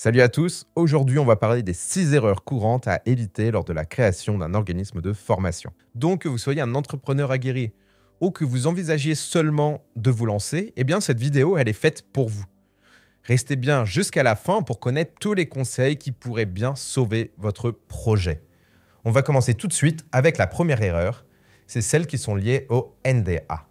Salut à tous, aujourd'hui on va parler des 6 erreurs courantes à éviter lors de la création d'un organisme de formation. Donc que vous soyez un entrepreneur aguerri ou que vous envisagiez seulement de vous lancer, eh bien cette vidéo elle est faite pour vous. Restez bien jusqu'à la fin pour connaître tous les conseils qui pourraient bien sauver votre projet. On va commencer tout de suite avec la première erreur, c'est celles qui sont liées au NDA.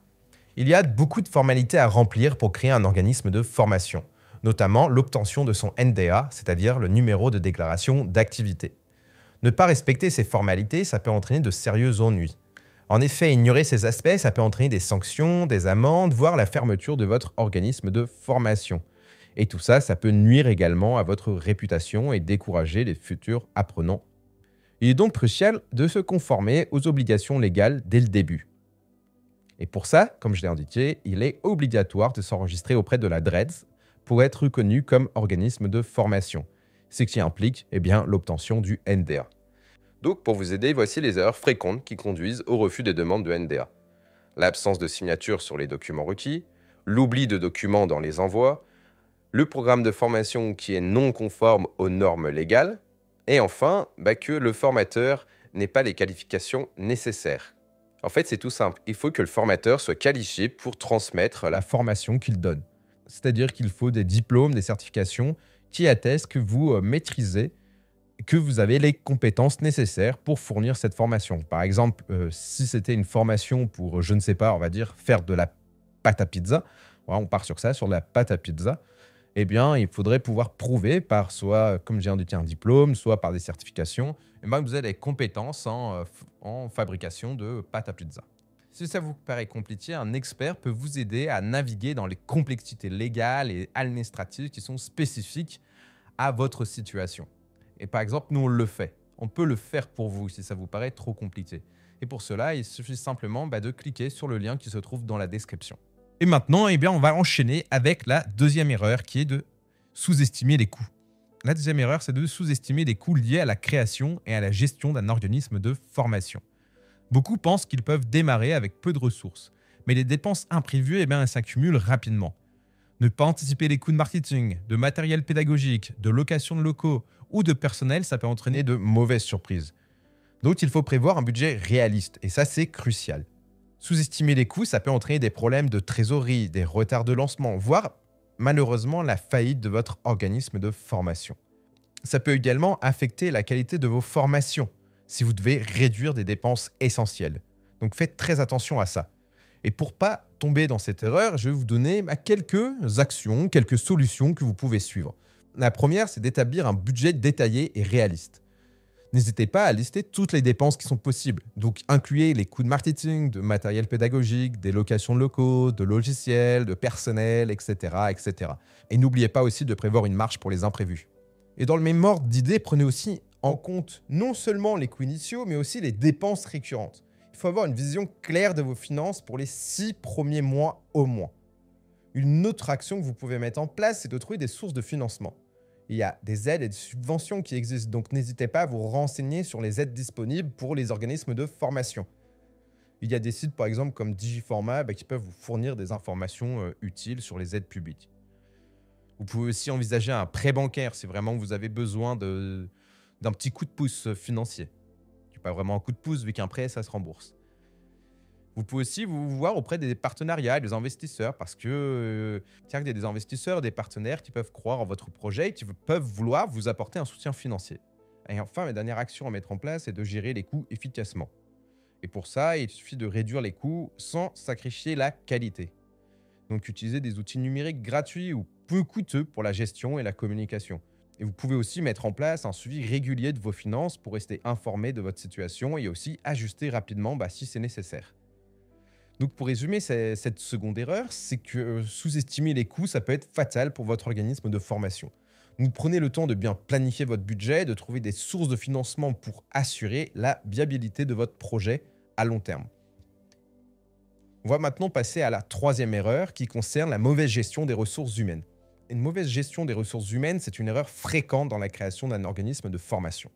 Il y a beaucoup de formalités à remplir pour créer un organisme de formation notamment l'obtention de son NDA, c'est-à-dire le numéro de déclaration d'activité. Ne pas respecter ces formalités, ça peut entraîner de sérieux ennuis. En effet, ignorer ces aspects, ça peut entraîner des sanctions, des amendes, voire la fermeture de votre organisme de formation. Et tout ça, ça peut nuire également à votre réputation et décourager les futurs apprenants. Il est donc crucial de se conformer aux obligations légales dès le début. Et pour ça, comme je l'ai indiqué, il est obligatoire de s'enregistrer auprès de la DREDS pour être reconnu comme organisme de formation, ce qui implique eh bien, l'obtention du NDA. Donc pour vous aider, voici les erreurs fréquentes qui conduisent au refus des demandes de NDA. L'absence de signature sur les documents requis, l'oubli de documents dans les envois, le programme de formation qui est non conforme aux normes légales, et enfin bah, que le formateur n'ait pas les qualifications nécessaires. En fait, c'est tout simple, il faut que le formateur soit qualifié pour transmettre la formation qu'il donne c'est-à-dire qu'il faut des diplômes, des certifications qui attestent que vous euh, maîtrisez, que vous avez les compétences nécessaires pour fournir cette formation. Par exemple, euh, si c'était une formation pour, euh, je ne sais pas, on va dire, faire de la pâte à pizza, on part sur ça, sur la pâte à pizza, eh bien, il faudrait pouvoir prouver par soit, comme j'ai indiqué, un diplôme, soit par des certifications, eh bien, vous avez les compétences en fabrication de pâte à pizza. Si ça vous paraît compliqué, un expert peut vous aider à naviguer dans les complexités légales et administratives qui sont spécifiques à votre situation. Et par exemple, nous, on le fait. On peut le faire pour vous si ça vous paraît trop compliqué. Et pour cela, il suffit simplement bah, de cliquer sur le lien qui se trouve dans la description. Et maintenant, eh bien, on va enchaîner avec la deuxième erreur qui est de sous-estimer les coûts. La deuxième erreur, c'est de sous-estimer les coûts liés à la création et à la gestion d'un organisme de formation. Beaucoup pensent qu'ils peuvent démarrer avec peu de ressources, mais les dépenses imprévues eh s'accumulent rapidement. Ne pas anticiper les coûts de marketing, de matériel pédagogique, de location de locaux ou de personnel, ça peut entraîner de mauvaises surprises. Donc il faut prévoir un budget réaliste, et ça c'est crucial. Sous-estimer les coûts, ça peut entraîner des problèmes de trésorerie, des retards de lancement, voire malheureusement la faillite de votre organisme de formation. Ça peut également affecter la qualité de vos formations, si vous devez réduire des dépenses essentielles. Donc faites très attention à ça. Et pour pas tomber dans cette erreur, je vais vous donner bah, quelques actions, quelques solutions que vous pouvez suivre. La première, c'est d'établir un budget détaillé et réaliste. N'hésitez pas à lister toutes les dépenses qui sont possibles. Donc incluez les coûts de marketing, de matériel pédagogique, des locations de locaux, de logiciels, de personnel, etc. etc. Et n'oubliez pas aussi de prévoir une marche pour les imprévus. Et dans le même ordre d'idées, prenez aussi en compte non seulement les coûts initiaux, mais aussi les dépenses récurrentes. Il faut avoir une vision claire de vos finances pour les six premiers mois au moins. Une autre action que vous pouvez mettre en place, c'est de trouver des sources de financement. Il y a des aides et des subventions qui existent, donc n'hésitez pas à vous renseigner sur les aides disponibles pour les organismes de formation. Il y a des sites par exemple comme Digiforma, bah, qui peuvent vous fournir des informations euh, utiles sur les aides publiques. Vous pouvez aussi envisager un prêt bancaire si vraiment vous avez besoin de, d'un petit coup de pouce financier. Pas vraiment un coup de pouce vu qu'un prêt, ça se rembourse. Vous pouvez aussi vous voir auprès des partenariats, et des investisseurs, parce que euh, il y a des investisseurs, des partenaires qui peuvent croire en votre projet et qui peuvent vouloir vous apporter un soutien financier. Et enfin, la dernière action à mettre en place est de gérer les coûts efficacement. Et pour ça, il suffit de réduire les coûts sans sacrifier la qualité. Donc utiliser des outils numériques gratuits ou peu coûteux pour la gestion et la communication. Et vous pouvez aussi mettre en place un suivi régulier de vos finances pour rester informé de votre situation et aussi ajuster rapidement bah, si c'est nécessaire. Donc pour résumer cette seconde erreur, c'est que euh, sous-estimer les coûts, ça peut être fatal pour votre organisme de formation. Vous prenez le temps de bien planifier votre budget, de trouver des sources de financement pour assurer la viabilité de votre projet à long terme. On va maintenant passer à la troisième erreur qui concerne la mauvaise gestion des ressources humaines. Une mauvaise gestion des ressources humaines, c'est une erreur fréquente dans la création d'un organisme de formation.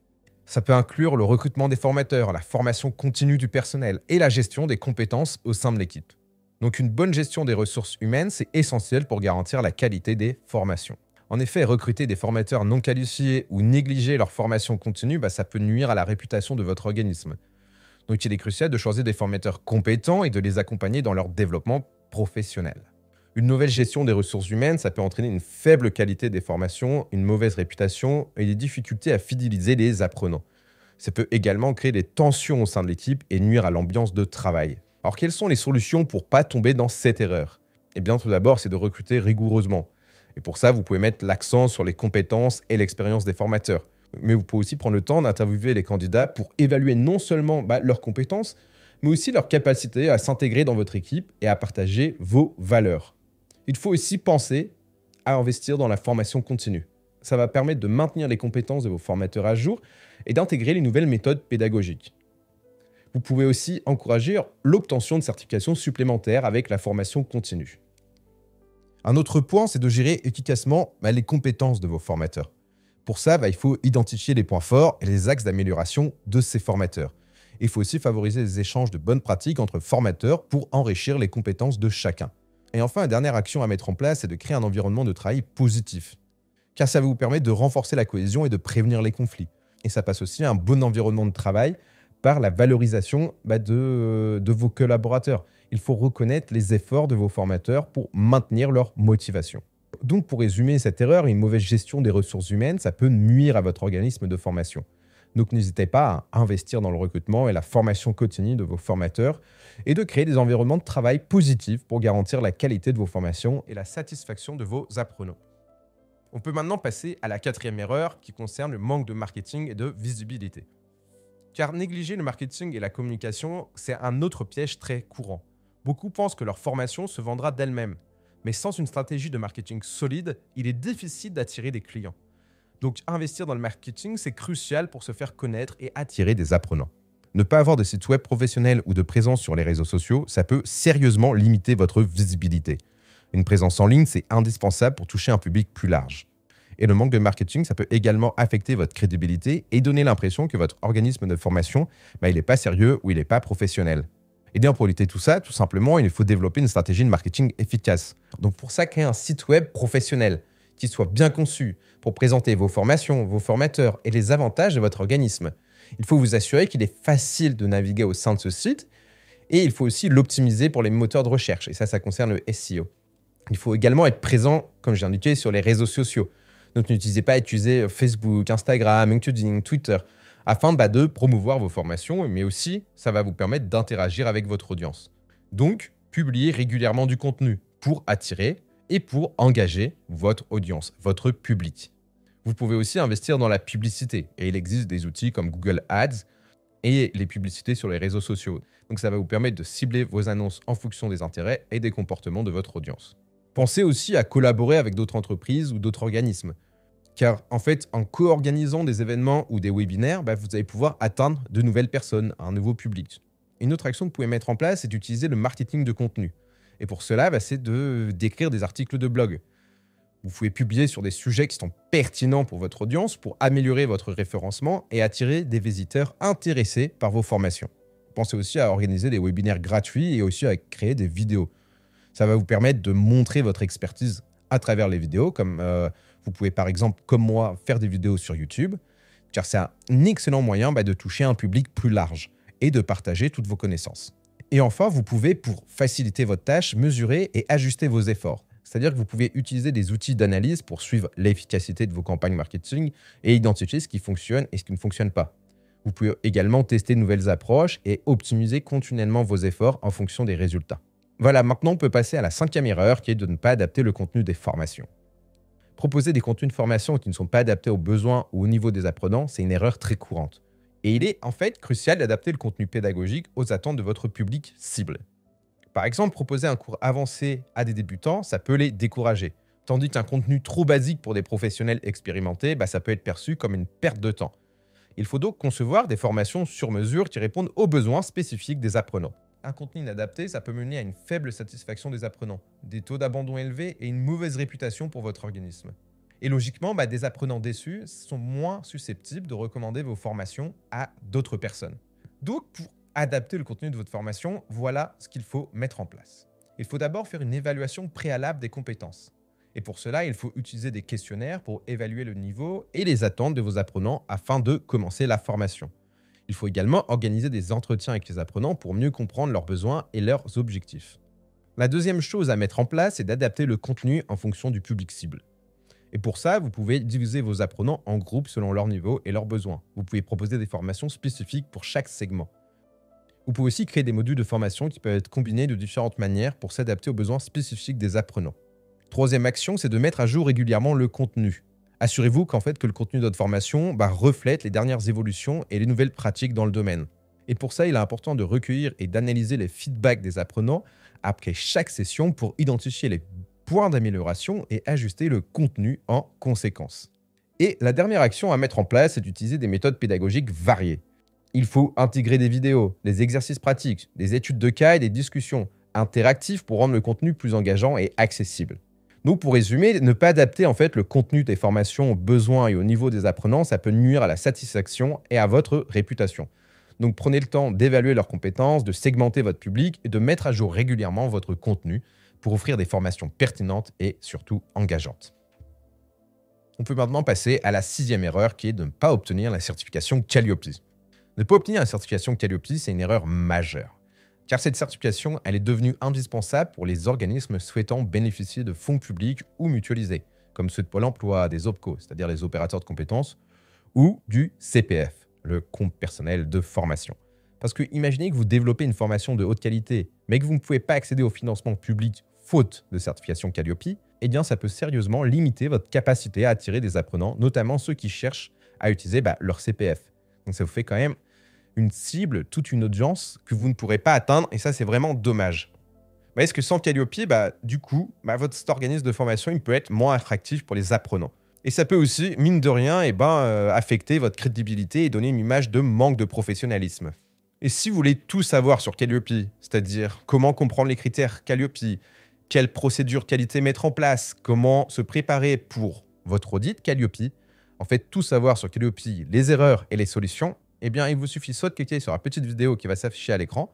Ça peut inclure le recrutement des formateurs, la formation continue du personnel et la gestion des compétences au sein de l'équipe. Donc une bonne gestion des ressources humaines, c'est essentiel pour garantir la qualité des formations. En effet, recruter des formateurs non qualifiés ou négliger leur formation continue, bah, ça peut nuire à la réputation de votre organisme. Donc il est crucial de choisir des formateurs compétents et de les accompagner dans leur développement professionnel. Une nouvelle gestion des ressources humaines, ça peut entraîner une faible qualité des formations, une mauvaise réputation et des difficultés à fidéliser les apprenants. Ça peut également créer des tensions au sein de l'équipe et nuire à l'ambiance de travail. Alors quelles sont les solutions pour pas tomber dans cette erreur Eh bien tout d'abord, c'est de recruter rigoureusement. Et pour ça, vous pouvez mettre l'accent sur les compétences et l'expérience des formateurs. Mais vous pouvez aussi prendre le temps d'interviewer les candidats pour évaluer non seulement bah, leurs compétences, mais aussi leur capacité à s'intégrer dans votre équipe et à partager vos valeurs. Il faut aussi penser à investir dans la formation continue. Ça va permettre de maintenir les compétences de vos formateurs à jour et d'intégrer les nouvelles méthodes pédagogiques. Vous pouvez aussi encourager l'obtention de certifications supplémentaires avec la formation continue. Un autre point, c'est de gérer efficacement bah, les compétences de vos formateurs. Pour ça, bah, il faut identifier les points forts et les axes d'amélioration de ces formateurs. Il faut aussi favoriser les échanges de bonnes pratiques entre formateurs pour enrichir les compétences de chacun. Et enfin, la dernière action à mettre en place, c'est de créer un environnement de travail positif. Car ça vous permet de renforcer la cohésion et de prévenir les conflits. Et ça passe aussi à un bon environnement de travail par la valorisation bah, de vos collaborateurs. Il faut reconnaître les efforts de vos formateurs pour maintenir leur motivation. Donc pour résumer cette erreur, une mauvaise gestion des ressources humaines, ça peut nuire à votre organisme de formation. Donc n'hésitez pas à investir dans le recrutement et la formation continue de vos formateurs et de créer des environnements de travail positifs pour garantir la qualité de vos formations et la satisfaction de vos apprenants. On peut maintenant passer à la quatrième erreur qui concerne le manque de marketing et de visibilité. Car négliger le marketing et la communication, c'est un autre piège très courant. Beaucoup pensent que leur formation se vendra d'elle-même, mais sans une stratégie de marketing solide, il est difficile d'attirer des clients. Donc investir dans le marketing, c'est crucial pour se faire connaître et attirer des apprenants. Ne pas avoir de site web professionnel ou de présence sur les réseaux sociaux, ça peut sérieusement limiter votre visibilité. Une présence en ligne, c'est indispensable pour toucher un public plus large. Et le manque de marketing, ça peut également affecter votre crédibilité et donner l'impression que votre organisme de formation, bah, il n'est pas sérieux ou il n'est pas professionnel. Et eh bien pour éviter tout ça, tout simplement, il faut développer une stratégie de marketing efficace. Donc pour ça, créer un site web professionnel qui soit bien conçu, pour présenter vos formations, vos formateurs et les avantages de votre organisme. Il faut vous assurer qu'il est facile de naviguer au sein de ce site et il faut aussi l'optimiser pour les moteurs de recherche. Et ça, ça concerne le SEO. Il faut également être présent, comme je indiqué, sur les réseaux sociaux. Donc n'utilisez pas euh, Facebook, Instagram, LinkedIn, Twitter, afin bah, de promouvoir vos formations, mais aussi ça va vous permettre d'interagir avec votre audience. Donc, publiez régulièrement du contenu pour attirer et pour engager votre audience, votre public. Vous pouvez aussi investir dans la publicité et il existe des outils comme Google Ads et les publicités sur les réseaux sociaux. Donc ça va vous permettre de cibler vos annonces en fonction des intérêts et des comportements de votre audience. Pensez aussi à collaborer avec d'autres entreprises ou d'autres organismes. Car en fait, en co-organisant des événements ou des webinaires, bah, vous allez pouvoir atteindre de nouvelles personnes, un nouveau public. Une autre action que vous pouvez mettre en place, c'est d'utiliser le marketing de contenu. Et pour cela, bah, c'est de d'écrire des articles de blog. Vous pouvez publier sur des sujets qui sont pertinents pour votre audience pour améliorer votre référencement et attirer des visiteurs intéressés par vos formations. Pensez aussi à organiser des webinaires gratuits et aussi à créer des vidéos. Ça va vous permettre de montrer votre expertise à travers les vidéos, comme euh, vous pouvez par exemple, comme moi, faire des vidéos sur YouTube, car c'est un excellent moyen bah, de toucher un public plus large et de partager toutes vos connaissances. Et enfin, vous pouvez, pour faciliter votre tâche, mesurer et ajuster vos efforts. C'est-à-dire que vous pouvez utiliser des outils d'analyse pour suivre l'efficacité de vos campagnes marketing et identifier ce qui fonctionne et ce qui ne fonctionne pas. Vous pouvez également tester de nouvelles approches et optimiser continuellement vos efforts en fonction des résultats. Voilà, maintenant on peut passer à la cinquième erreur qui est de ne pas adapter le contenu des formations. Proposer des contenus de formation qui ne sont pas adaptés aux besoins ou au niveau des apprenants, c'est une erreur très courante. Et il est en fait crucial d'adapter le contenu pédagogique aux attentes de votre public cible. Par exemple, proposer un cours avancé à des débutants, ça peut les décourager. Tandis qu'un contenu trop basique pour des professionnels expérimentés, bah, ça peut être perçu comme une perte de temps. Il faut donc concevoir des formations sur mesure qui répondent aux besoins spécifiques des apprenants. Un contenu inadapté, ça peut mener à une faible satisfaction des apprenants, des taux d'abandon élevés et une mauvaise réputation pour votre organisme. Et logiquement, bah, des apprenants déçus sont moins susceptibles de recommander vos formations à d'autres personnes. Donc, pour adapter le contenu de votre formation, voilà ce qu'il faut mettre en place. Il faut d'abord faire une évaluation préalable des compétences. Et pour cela, il faut utiliser des questionnaires pour évaluer le niveau et les attentes de vos apprenants afin de commencer la formation. Il faut également organiser des entretiens avec les apprenants pour mieux comprendre leurs besoins et leurs objectifs. La deuxième chose à mettre en place est d'adapter le contenu en fonction du public cible. Et pour ça, vous pouvez diviser vos apprenants en groupes selon leur niveau et leurs besoins. Vous pouvez proposer des formations spécifiques pour chaque segment. Vous pouvez aussi créer des modules de formation qui peuvent être combinés de différentes manières pour s'adapter aux besoins spécifiques des apprenants. Troisième action, c'est de mettre à jour régulièrement le contenu. Assurez-vous qu'en fait que le contenu de votre formation bah, reflète les dernières évolutions et les nouvelles pratiques dans le domaine. Et pour ça, il est important de recueillir et d'analyser les feedbacks des apprenants après chaque session pour identifier les point d'amélioration et ajuster le contenu en conséquence. Et la dernière action à mettre en place est d'utiliser des méthodes pédagogiques variées. Il faut intégrer des vidéos, des exercices pratiques, des études de cas et des discussions interactives pour rendre le contenu plus engageant et accessible. Donc pour résumer, ne pas adapter en fait le contenu des formations aux besoins et au niveau des apprenants, ça peut nuire à la satisfaction et à votre réputation. Donc prenez le temps d'évaluer leurs compétences, de segmenter votre public et de mettre à jour régulièrement votre contenu pour offrir des formations pertinentes et surtout engageantes. On peut maintenant passer à la sixième erreur qui est de ne pas obtenir la certification Calliope. Ne pas obtenir la certification Calliope, c'est une erreur majeure. Car cette certification, elle est devenue indispensable pour les organismes souhaitant bénéficier de fonds publics ou mutualisés, comme ceux de Pôle emploi, des OPCO, c'est-à-dire les opérateurs de compétences, ou du CPF, le compte personnel de formation. Parce que imaginez que vous développez une formation de haute qualité, mais que vous ne pouvez pas accéder au financement public faute de certification Calliope, eh bien ça peut sérieusement limiter votre capacité à attirer des apprenants, notamment ceux qui cherchent à utiliser bah, leur CPF. Donc ça vous fait quand même une cible, toute une audience que vous ne pourrez pas atteindre, et ça c'est vraiment dommage. Est-ce que sans Calliope, bah, du coup, bah, votre organisme de formation il peut être moins attractif pour les apprenants. Et ça peut aussi, mine de rien, eh ben, euh, affecter votre crédibilité et donner une image de manque de professionnalisme. Et si vous voulez tout savoir sur Calliope, c'est-à-dire comment comprendre les critères Calliope, quelle procédure qualité mettre en place, comment se préparer pour votre audit Calliope. En fait, tout savoir sur Calliope, les erreurs et les solutions, eh bien, il vous suffit soit de cliquer sur la petite vidéo qui va s'afficher à l'écran,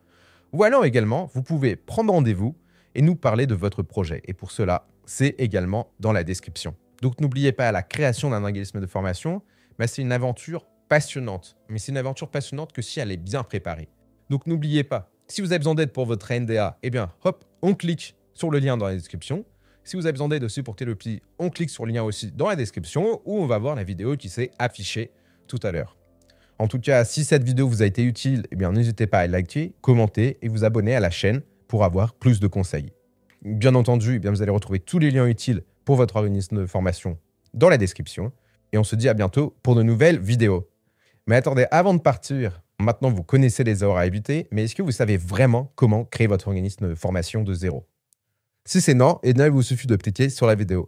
ou alors également, vous pouvez prendre rendez-vous et nous parler de votre projet. Et pour cela, c'est également dans la description. Donc n'oubliez pas la création d'un organisme de formation, mais c'est une aventure passionnante. Mais c'est une aventure passionnante que si elle est bien préparée. Donc n'oubliez pas, si vous avez besoin d'aide pour votre NDA, eh bien hop, on clique sur le lien dans la description. Si vous avez besoin d'aide de supporter le pli, on clique sur le lien aussi dans la description où on va voir la vidéo qui s'est affichée tout à l'heure. En tout cas, si cette vidéo vous a été utile, eh n'hésitez pas à liker, commenter et vous abonner à la chaîne pour avoir plus de conseils. Bien entendu, eh vous allez retrouver tous les liens utiles pour votre organisme de formation dans la description. Et on se dit à bientôt pour de nouvelles vidéos. Mais attendez, avant de partir, maintenant vous connaissez les erreurs à éviter, mais est-ce que vous savez vraiment comment créer votre organisme de formation de zéro si c'est non, il vous suffit de cliquer sur la vidéo.